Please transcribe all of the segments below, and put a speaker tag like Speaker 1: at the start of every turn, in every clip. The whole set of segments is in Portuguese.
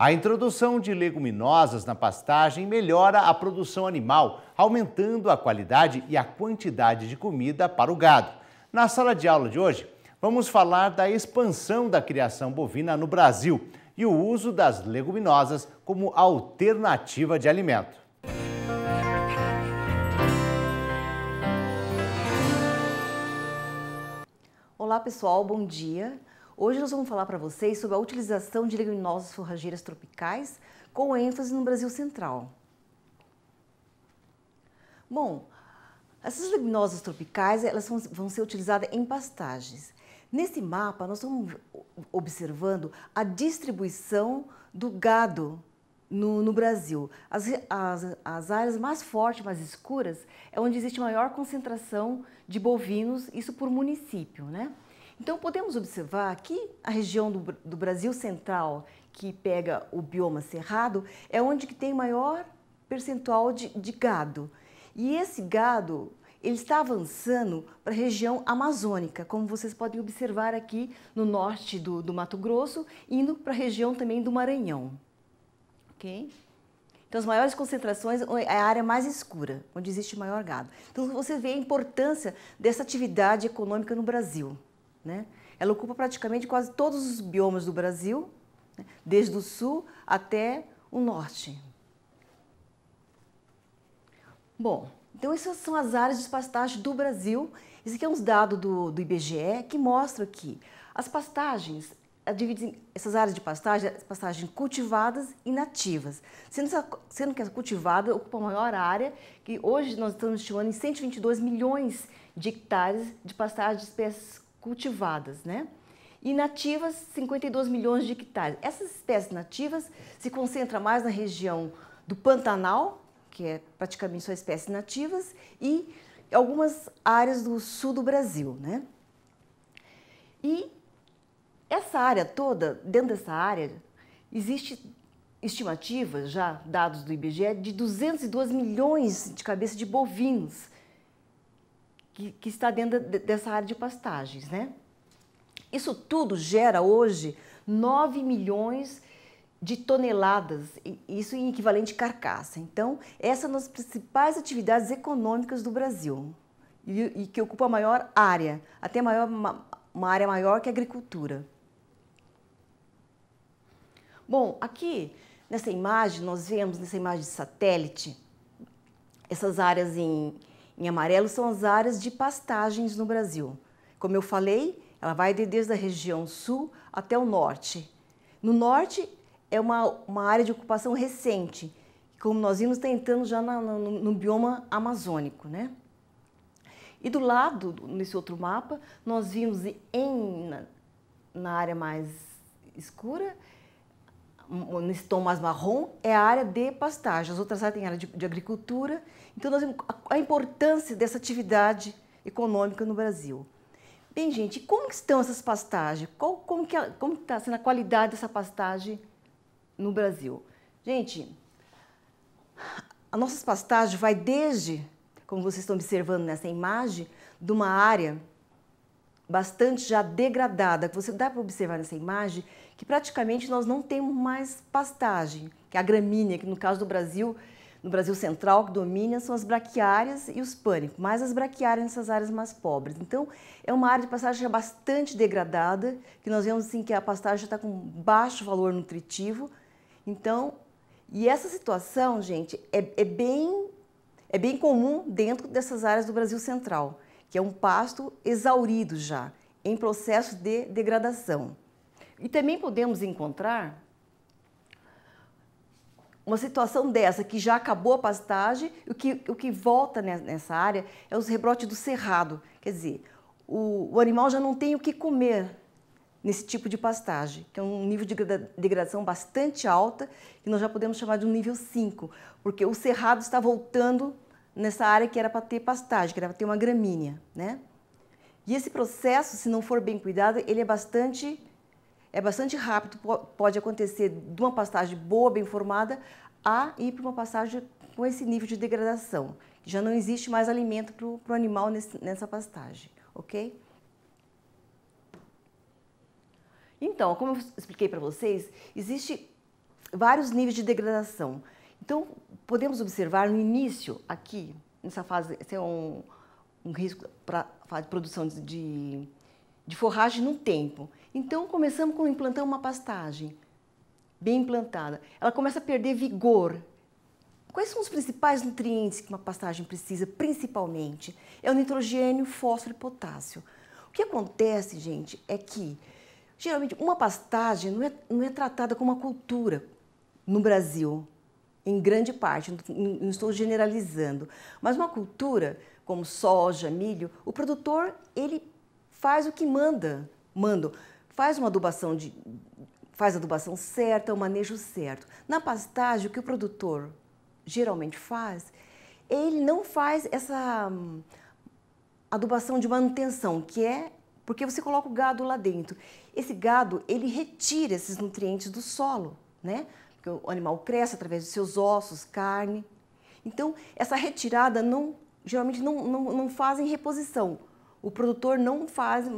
Speaker 1: A introdução de leguminosas na pastagem melhora a produção animal, aumentando a qualidade e a quantidade de comida para o gado. Na sala de aula de hoje, vamos falar da expansão da criação bovina no Brasil e o uso das leguminosas como alternativa de alimento. Olá pessoal, bom dia. Hoje nós vamos falar para vocês sobre a utilização de leguminosas forrageiras tropicais com ênfase no Brasil Central. Bom, essas leguminosas tropicais elas vão ser utilizadas em pastagens. Nesse mapa, nós estamos observando a distribuição do gado no, no Brasil. As, as, as, áreas mais fortes, mais escuras, é onde existe maior concentração de bovinos, isso por município, né? Então, podemos observar que a região do, do Brasil Central, que pega o bioma cerrado, é onde que tem maior percentual de, de gado. E esse gado ele está avançando para a região amazônica, como vocês podem observar aqui no norte do, do Mato Grosso, indo para a região também do Maranhão. Ok? Então, as maiores concentrações é a área mais escura, onde existe maior gado. Então, você vê a importância dessa atividade econômica no Brasil. Né? Ela ocupa praticamente quase todos os biomas do Brasil, né? desde o sul até o norte. Bom, então essas são as áreas de pastagem do Brasil. Isso aqui é uns um dados do, do IBGE que mostra que as pastagens dividem essas áreas de pastagem, pastagens cultivadas e nativas, sendo, essa, sendo que a cultivada ocupa a maior área, que hoje nós estamos estimando em 122 milhões de hectares de pastagens de espécies cultivadas, né? E nativas, 52 milhões de hectares. Essas espécies nativas se concentram mais na região do Pantanal, que é praticamente só espécies nativas, e algumas áreas do sul do Brasil, né? E essa área toda, dentro dessa área, existe estimativas já dados do IBGE de 202 milhões de cabeças de bovinos que, que está dentro dessa área de pastagens, né? Isso tudo gera hoje 9 milhões de toneladas, isso em equivalente carcaça. Então, essa é uma das principais atividades econômicas do Brasil e, e que ocupa a maior área, até maior, uma, uma área maior que a agricultura. Bom, aqui nessa imagem, nós vemos nessa imagem de satélite, essas áreas em, em amarelo são as áreas de pastagens no Brasil. Como eu falei, ela vai desde a região sul até o norte. No norte é uma, uma área de ocupação recente, como nós vimos, está entrando já na, no, no, bioma amazônico. Né? E do lado, nesse outro mapa, nós vimos em, na, na área mais escura, nesse tom mais marrom, é a área de pastagem. As outras áreas têm área de, de agricultura. Então, nós, a, a importância dessa atividade econômica no Brasil. Bem, gente, como estão essas pastagens? Qual, como está sendo a qualidade dessa pastagem no Brasil? Gente, as nossas pastagens vai desde, como vocês estão observando nessa imagem, de uma área bastante já degradada, que você dá para observar nessa imagem, que praticamente nós não temos mais pastagem, que é a gramínea, que no caso do Brasil, no Brasil central, que domina são as braquiárias e os pânicos, mais as braquiárias nessas áreas mais pobres. Então, é uma área de pastagem já é bastante degradada, que nós vemos assim que a pastagem já está com baixo valor nutritivo. Então, e essa situação, gente, é, é, bem, é bem comum dentro dessas áreas do Brasil central, que é um pasto exaurido já, em processo de degradação. E também podemos encontrar uma situação dessa, que já acabou a pastagem, o que, o que volta nessa área é os rebrotes do cerrado. Quer dizer, o, o animal já não tem o que comer nesse tipo de pastagem, que é um nível de degradação bastante alta, que nós já podemos chamar de um nível 5, porque o cerrado está voltando nessa área que era para ter pastagem, que era para ter uma gramínea. Né? E esse processo, se não for bem cuidado, ele é bastante é bastante rápido, pode acontecer de uma pastagem boa, bem formada, a ir para uma pastagem com esse nível de degradação. Já não existe mais alimento para o animal nesse, nessa pastagem, ok? Então, como eu expliquei para vocês, existe vários níveis de degradação. Então, podemos observar no início, aqui, nessa fase, esse é um, um risco para a fase de produção de, de de forragem no tempo. Então começamos com implantar uma pastagem bem implantada. Ela começa a perder vigor. Quais são os principais nutrientes que uma pastagem precisa, principalmente? É o nitrogênio, fósforo e potássio. O que acontece, gente, é que geralmente uma pastagem não é, não é tratada como uma cultura no Brasil, em grande parte, não estou generalizando. Mas uma cultura como soja, milho, o produtor, ele faz o que manda, mando. Faz uma adubação de faz a adubação certa, o manejo certo. Na pastagem, o que o produtor geralmente faz, ele não faz essa hum, adubação de manutenção, que é porque você coloca o gado lá dentro. Esse gado, ele retira esses nutrientes do solo, né? Porque o animal cresce através dos seus ossos, carne. Então, essa retirada não geralmente não, não, não fazem reposição o produtor não faz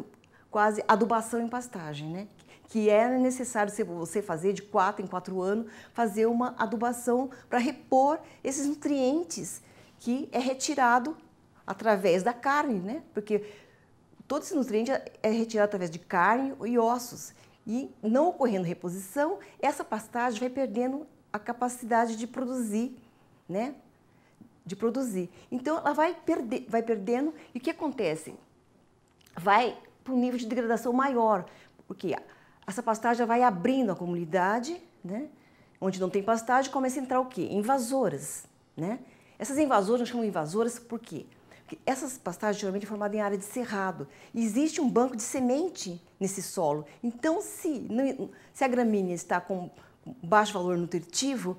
Speaker 1: quase adubação em pastagem, né? que é necessário você fazer de quatro em quatro anos, fazer uma adubação para repor esses nutrientes que é retirado através da carne, né? Porque todo esse nutriente é, é retirado através de carne e ossos. E não ocorrendo reposição, essa pastagem vai perdendo a capacidade de produzir, né? De produzir. Então ela vai, perder, vai perdendo. E o que acontece? vai para um nível de degradação maior, porque essa pastagem vai abrindo a comunidade, né? onde não tem pastagem, começa a entrar o quê? Invasoras. Né? Essas invasoras, nós chamamos invasoras por quê? Porque essas pastagens geralmente são é formadas em área de cerrado. Existe um banco de semente nesse solo. Então, se, se a gramínea está com baixo valor nutritivo,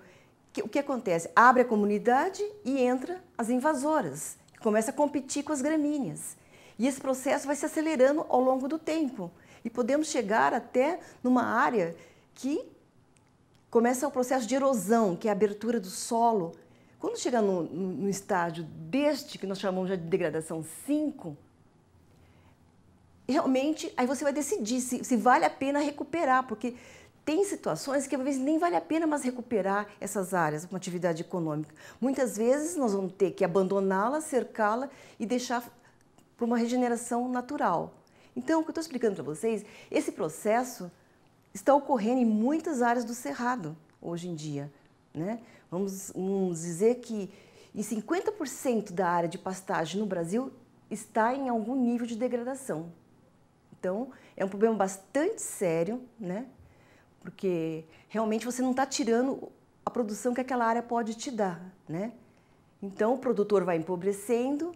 Speaker 1: o que acontece? Abre a comunidade e entra as invasoras, que começam a competir com as gramíneas. E esse processo vai se acelerando ao longo do tempo. E podemos chegar até numa área que começa o processo de erosão, que é a abertura do solo. Quando chega no, no estágio deste, que nós chamamos de degradação 5, realmente aí você vai decidir se, se vale a pena recuperar, porque tem situações que às vezes nem vale a pena mais recuperar essas áreas com atividade econômica. Muitas vezes nós vamos ter que abandoná-la, cercá-la e deixar para uma regeneração natural. Então, o que eu estou explicando para vocês, esse processo está ocorrendo em muitas áreas do Cerrado hoje em dia. Né? Vamos, vamos dizer que em 50% da área de pastagem no Brasil está em algum nível de degradação. Então, é um problema bastante sério, né? porque realmente você não está tirando a produção que aquela área pode te dar. Né? Então, o produtor vai empobrecendo,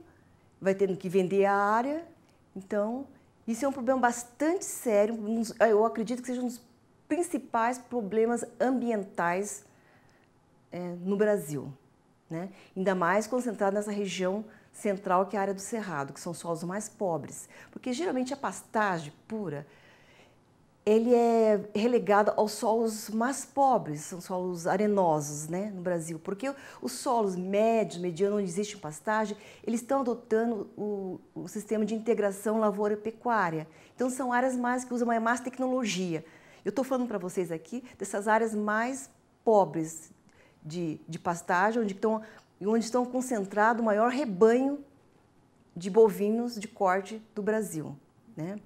Speaker 1: vai tendo que vender a área. Então, isso é um problema bastante sério. Ah, eu acredito que seja um dos principais problemas ambientais é, no Brasil. Né? Ainda mais concentrado nessa região central, que é a área do Cerrado, que são solos mais pobres. Porque geralmente a pastagem pura ele é relegado aos solos mais pobres, são solos arenosos né, no Brasil, porque os solos médios, medianos, onde existe pastagem, eles estão adotando o, o sistema de integração lavoura-pecuária. Então, são áreas mais que usam mais tecnologia. Eu estou falando para vocês aqui dessas áreas mais pobres de, de pastagem, onde estão, onde estão concentrado o maior rebanho de bovinos de corte do Brasil. Né?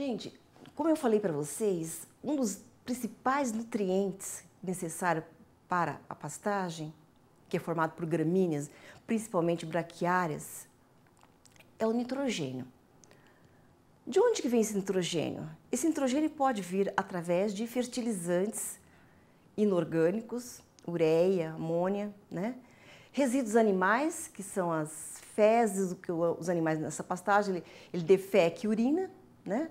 Speaker 1: Gente, como eu falei para vocês, um dos principais nutrientes necessários para a pastagem, que é formado por gramíneas, principalmente braquiárias, é o nitrogênio. De onde que vem esse nitrogênio? Esse nitrogênio pode vir através de fertilizantes inorgânicos, ureia, amônia, né? Resíduos animais, que são as fezes, que os animais nessa pastagem, ele, ele defeca e urina, né?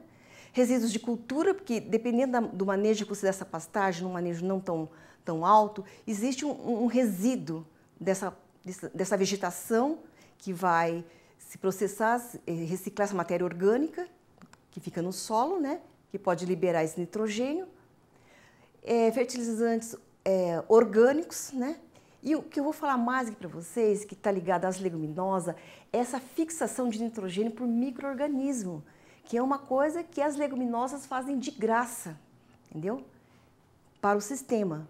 Speaker 1: resíduos de cultura, porque dependendo da, do manejo que você dessa pastagem, num manejo não tão, tão alto, existe um, um resíduo dessa, dessa vegetação que vai se processar, eh, reciclar essa matéria orgânica que fica no solo, né? que pode liberar esse nitrogênio, é, fertilizantes é, orgânicos, né? E o que eu vou falar mais aqui para vocês, que está ligado às leguminosas, é essa fixação de nitrogênio por microorganismo. organismos que é uma coisa que as leguminosas fazem de graça, entendeu? Para o sistema.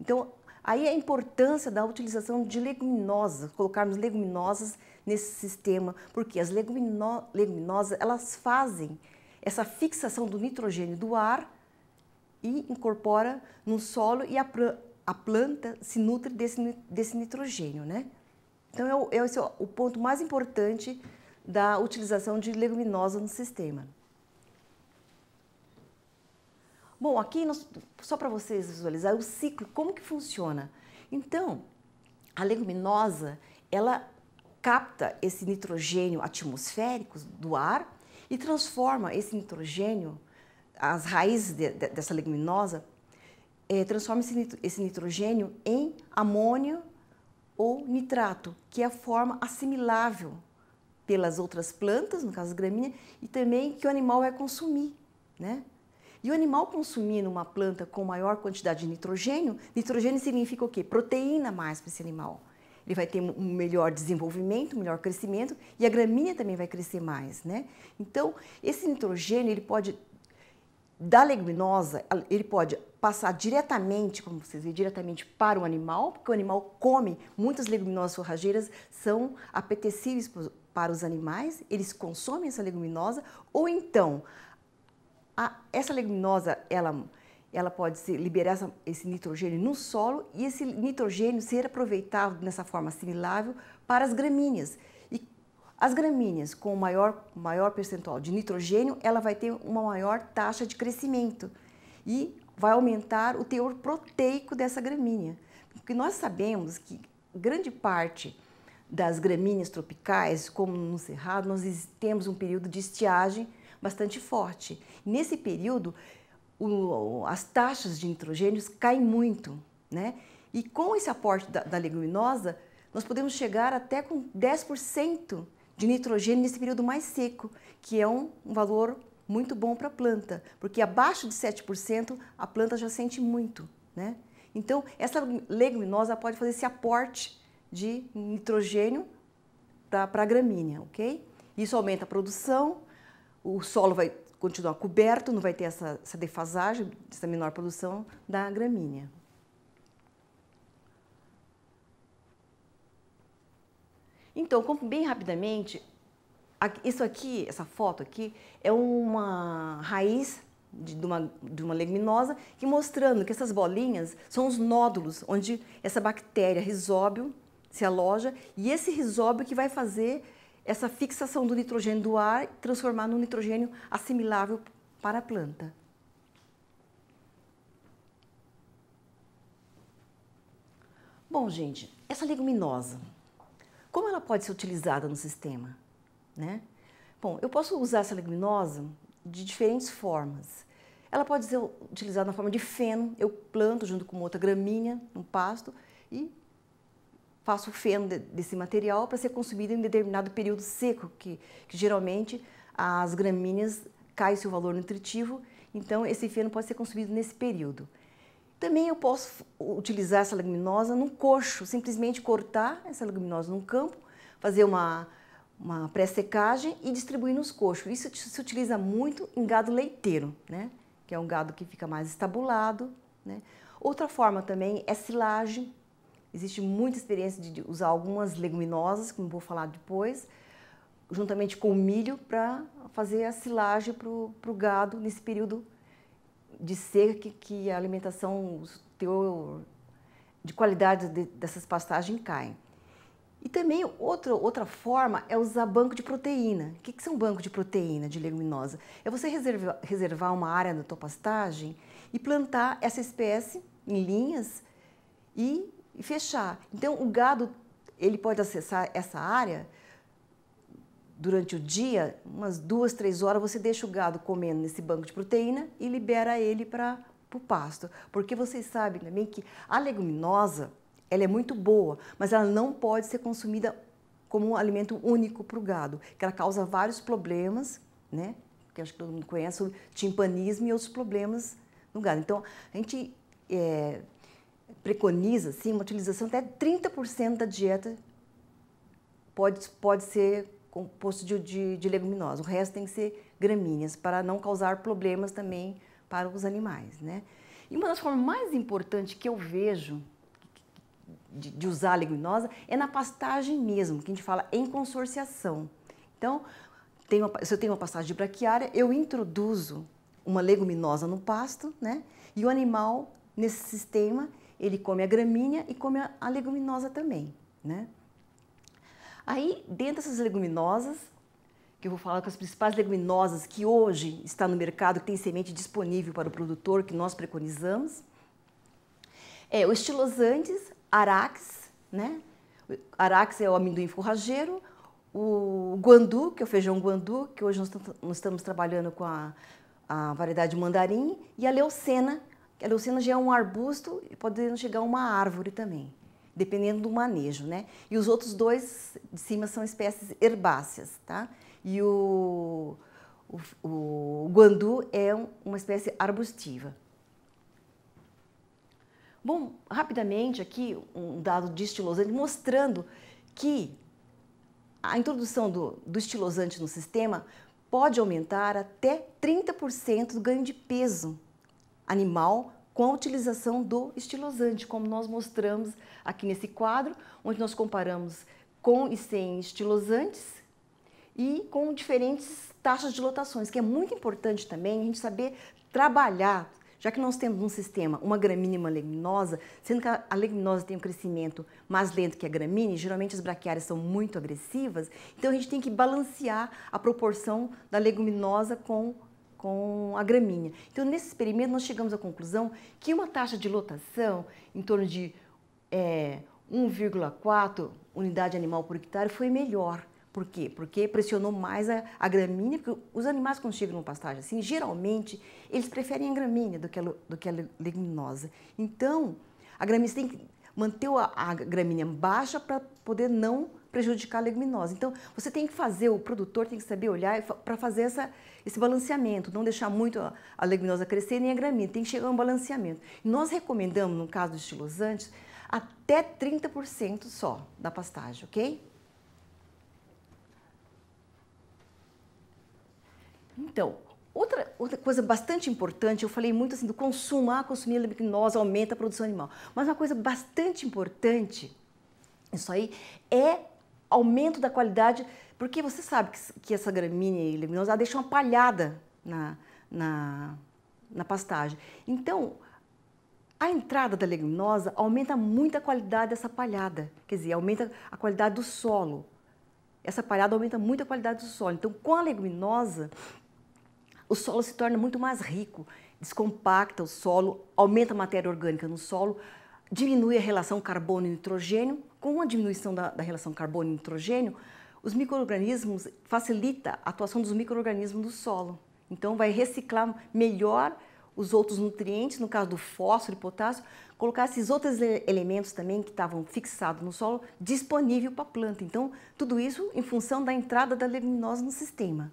Speaker 1: Então, aí a importância da utilização de leguminosas, colocarmos leguminosas nesse sistema, porque as legumino leguminosas, elas fazem essa fixação do nitrogênio do ar e incorpora no solo e a, a planta se nutre desse, desse nitrogênio, né? Então, é o, é o, é o ponto mais importante da utilização de leguminosa no sistema. Bom, aqui nós, só para vocês visualizar o ciclo, como que funciona. Então, a leguminosa, ela capta esse nitrogênio atmosférico do ar e transforma esse nitrogênio, as raízes de, de, dessa leguminosa, é, transforma esse, esse nitrogênio em amônio ou nitrato, que é a forma assimilável pelas outras plantas, no caso gramínea, e também que o animal vai consumir, né? E o animal consumindo uma planta com maior quantidade de nitrogênio, nitrogênio significa o quê? Proteína mais para esse animal. Ele vai ter um melhor desenvolvimento, um melhor crescimento e a gramínea também vai crescer mais, né? Então, esse nitrogênio, ele pode da leguminosa, ele pode passar diretamente, como vocês veem, diretamente para o animal, porque o animal come. Muitas leguminosas forrageiras são apetecíveis para os animais, eles consomem essa leguminosa, ou então a, essa leguminosa ela, ela pode se, liberar essa, esse nitrogênio no solo e esse nitrogênio ser aproveitado nessa forma assimilável para as gramíneas. E as gramíneas com maior, maior percentual de nitrogênio, ela vai ter uma maior taxa de crescimento e vai aumentar o teor proteico dessa gramínea. Porque nós sabemos que grande parte das gramíneas tropicais, como no Cerrado, nós temos um período de estiagem bastante forte. Nesse período, o, as taxas de nitrogênios caem muito, né? E com esse aporte da, da leguminosa, nós podemos chegar até com 10% de nitrogênio nesse período mais seco, que é um, um valor muito bom para a planta, porque abaixo de 7% a planta já sente muito, né? Então, essa leguminosa pode fazer esse aporte de nitrogênio para a gramínea, ok? Isso aumenta a produção, o solo vai continuar coberto, não vai ter essa, essa defasagem, essa menor produção da gramínea. Então, bem rapidamente, isso aqui, essa foto aqui, é uma raiz de, de, uma, de uma leguminosa que mostrando que essas bolinhas são os nódulos onde essa bactéria risóbio se aloja, e esse risóbio que vai fazer essa fixação do nitrogênio do ar transformar num nitrogênio assimilável para a planta. Bom, gente, essa leguminosa, como ela pode ser utilizada no sistema? Né? Bom, eu posso usar essa leguminosa de diferentes formas. Ela pode ser utilizada na forma de feno, eu planto junto com outra graminha, um pasto, e faço feno desse material para ser consumido em determinado período seco, que, que geralmente as gramíneas cai seu valor nutritivo, então esse feno pode ser consumido nesse período. Também eu posso utilizar essa leguminosa num coxo, simplesmente cortar essa leguminosa num campo, fazer uma, uma pré-secagem e distribuir nos coxos. Isso se utiliza muito em gado leiteiro, né? que é um gado que fica mais estabulado. Né? Outra forma também é silagem, Existe muita experiência de usar algumas leguminosas, como vou falar depois, juntamente com o milho, para fazer a silagem para o gado nesse período de seca que, que a alimentação, o teor de qualidade de, dessas pastagens caem. E também outra, outra forma é usar banco de proteína. O que, que são banco de proteína de leguminosa? É você reservar, reservar uma área da tua pastagem e plantar essa espécie em linhas e e fechar. Então, o gado ele pode acessar essa área durante o dia, umas duas, três horas, você deixa o gado comendo nesse banco de proteína e libera ele para o pasto. Porque vocês sabem também que a leguminosa ela é muito boa, mas ela não pode ser consumida como um alimento único para o gado, que ela causa vários problemas, né? Que acho que todo mundo conhece, o timpanismo e outros problemas no gado. Então, a gente é, preconiza assim, uma utilização até 30% da dieta pode, pode ser composto de, de, de leguminosas. O resto tem que ser gramíneas, para não causar problemas também para os animais. Né? E uma das formas mais importantes que eu vejo de, de usar a leguminosa é na pastagem mesmo, que a gente fala em consorciação. Então, tem uma, se eu tenho uma pastagem de braquiária, eu introduzo uma leguminosa no pasto, né? E o animal nesse sistema ele come a graminha e come a, a leguminosa também, né? Aí, dentro dessas leguminosas, que eu vou falar com as principais leguminosas que hoje está no mercado, que tem semente disponível para o produtor, que nós preconizamos, é o estilosantes, arax, né? arax é o amendoim forrageiro, o guandu, que é o feijão guandu, que hoje nós, nós estamos trabalhando com a, a variedade mandarim, e a leucena, a leucena é um arbusto e pode chegar a uma árvore também, dependendo do manejo, né? E os outros dois de cima são espécies herbáceas, tá? E o, o, o guandu é uma espécie arbustiva. Bom, rapidamente aqui um dado de estilosante mostrando que a introdução do, do estilosante no sistema pode aumentar até 30% do ganho de peso animal com a utilização do estilosante, como nós mostramos aqui nesse quadro, onde nós comparamos com e sem estilosantes e com diferentes taxas de lotações, que é muito importante também a gente saber trabalhar, já que nós temos um sistema, uma gramínea e uma leguminosa, sendo que a leguminosa tem um crescimento mais lento que a gramínea, geralmente as braquiárias são muito agressivas, então a gente tem que balancear a proporção da leguminosa com com a graminha. Então, nesse experimento, nós chegamos à conclusão que uma taxa de lotação em torno de é, 1,4 unidade animal por hectare foi melhor. Por quê? Porque pressionou mais a, a gramínea, porque os animais quando chegam numa pastagem assim, geralmente eles preferem a gramínea do que a, do que a leguminosa. Então, a gramínea tem que manter a, a gramínea baixa para poder não prejudicar a leguminosa. Então, você tem que fazer, o produtor tem que saber olhar para fazer essa, esse balanceamento, não deixar muito a, a leguminosa crescer nem a gramínea, tem que chegar a um balanceamento. Nós recomendamos, no caso dos estilosantes, até 30% só da pastagem, ok? Então, Outra, outra, coisa bastante importante, eu falei muito assim do consumo, ah, consumir leguminosa aumenta a produção animal. Mas uma coisa bastante importante, isso aí, é aumento da qualidade, porque você sabe que, que essa gramínea e leguminosa deixa uma palhada na, na, na pastagem. Então, a entrada da leguminosa aumenta muito a qualidade dessa palhada, quer dizer, aumenta a qualidade do solo. Essa palhada aumenta muito a qualidade do solo. Então, com a leguminosa, o solo se torna muito mais rico, descompacta o solo, aumenta a matéria orgânica no solo, diminui a relação carbono nitrogênio, com a diminuição da, da relação carbono nitrogênio, os microorganismos facilita a atuação dos microorganismos do solo. Então vai reciclar melhor os outros nutrientes, no caso do fósforo e potássio, colocar esses outros elementos também que estavam fixados no solo disponível para a planta. Então, tudo isso em função da entrada da leguminosa no sistema.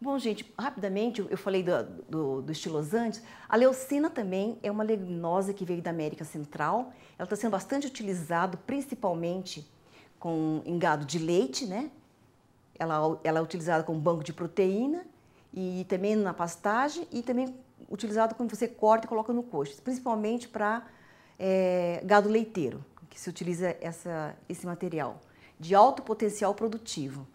Speaker 1: Bom, gente, rapidamente, eu falei do, do, do estilosante. A leucina também é uma leguminosa que veio da América Central. Ela está sendo bastante utilizada, principalmente com, em gado de leite, né? Ela, ela é utilizada como banco de proteína e também na pastagem e também utilizado quando você corta e coloca no coxo, principalmente para é, gado leiteiro, que se utiliza essa, esse material de alto potencial produtivo.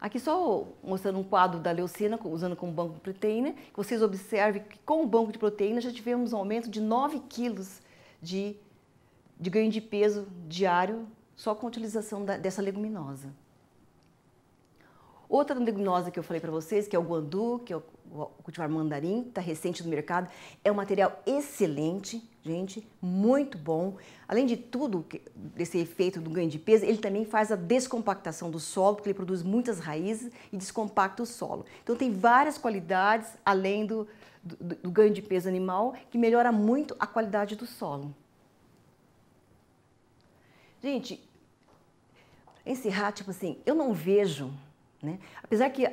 Speaker 1: Aqui só mostrando um quadro da leucina, usando como banco de proteína, que vocês observem que com o banco de proteína já tivemos um aumento de 9 quilos de, de ganho de peso diário só com a utilização da, dessa leguminosa. Outra leguminosa que eu falei para vocês, que é o guandu, que é o cultivar mandarim, está recente no mercado. É um material excelente, gente, muito bom. Além de tudo, desse efeito do ganho de peso, ele também faz a descompactação do solo, porque ele produz muitas raízes e descompacta o solo. Então tem várias qualidades, além do, do, do ganho de peso animal, que melhora muito a qualidade do solo. Gente, encerrar, tipo assim, eu não vejo né? Apesar que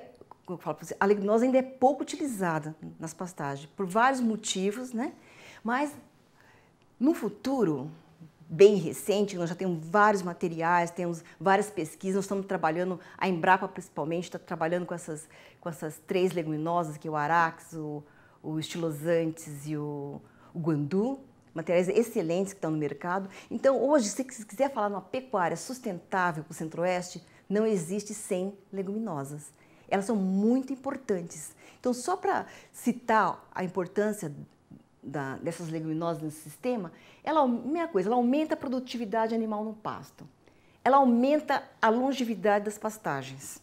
Speaker 1: como eu falo você, a leguminosa ainda é pouco utilizada nas pastagens, por vários motivos, né? Mas no futuro, bem recente, nós já temos vários materiais, temos várias pesquisas, nós estamos trabalhando, a Embrapa principalmente está trabalhando com essas, com essas três leguminosas, que é o arax, o, o estilosantes e o, o guandu, materiais excelentes que estão no mercado. Então, hoje, se você quiser falar numa pecuária sustentável para o Centro-Oeste, não existe sem leguminosas. Elas são muito importantes. Então, só para citar a importância da, dessas leguminosas nesse sistema, ela, mesma coisa, ela aumenta a produtividade animal no pasto. Ela aumenta a longevidade das pastagens.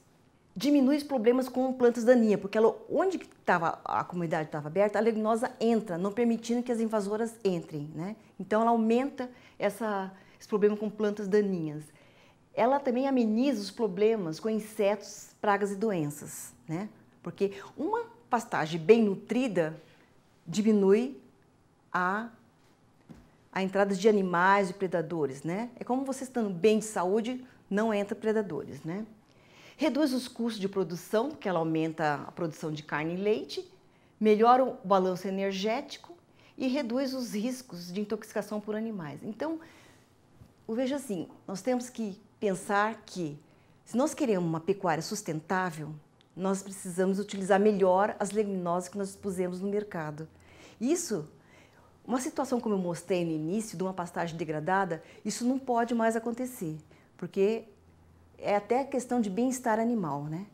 Speaker 1: Diminui os problemas com plantas daninhas, porque ela, onde tava, a comunidade estava aberta, a leguminosa entra, não permitindo que as invasoras entrem. Né? Então, ela aumenta essa, esse problema com plantas daninhas ela também ameniza os problemas com insetos, pragas e doenças, né? Porque uma pastagem bem nutrida diminui a, a entrada de animais e predadores, né? É como você estando bem de saúde, não entra predadores, né? Reduz os custos de produção, porque ela aumenta a produção de carne e leite, melhora o balanço energético e reduz os riscos de intoxicação por animais. Então, veja assim, nós temos que pensar que, se nós queremos uma pecuária sustentável, nós precisamos utilizar melhor as leguminosas que nós dispusemos no mercado. Isso, uma situação como eu mostrei no início, de uma pastagem degradada, isso não pode mais acontecer, porque é até questão de bem-estar animal, né?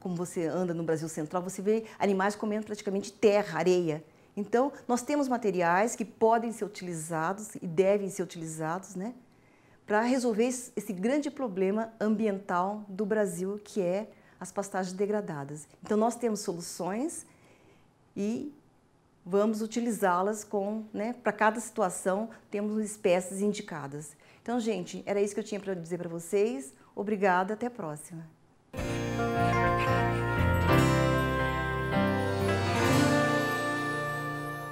Speaker 1: Como você anda no Brasil Central, você vê animais comendo praticamente terra, areia. Então, nós temos materiais que podem ser utilizados e devem ser utilizados, né? para resolver esse grande problema ambiental do Brasil, que é as pastagens degradadas. Então, nós temos soluções e vamos utilizá-las com, né, para cada situação, temos espécies indicadas. Então, gente, era isso que eu tinha para dizer para vocês. Obrigada, até a próxima.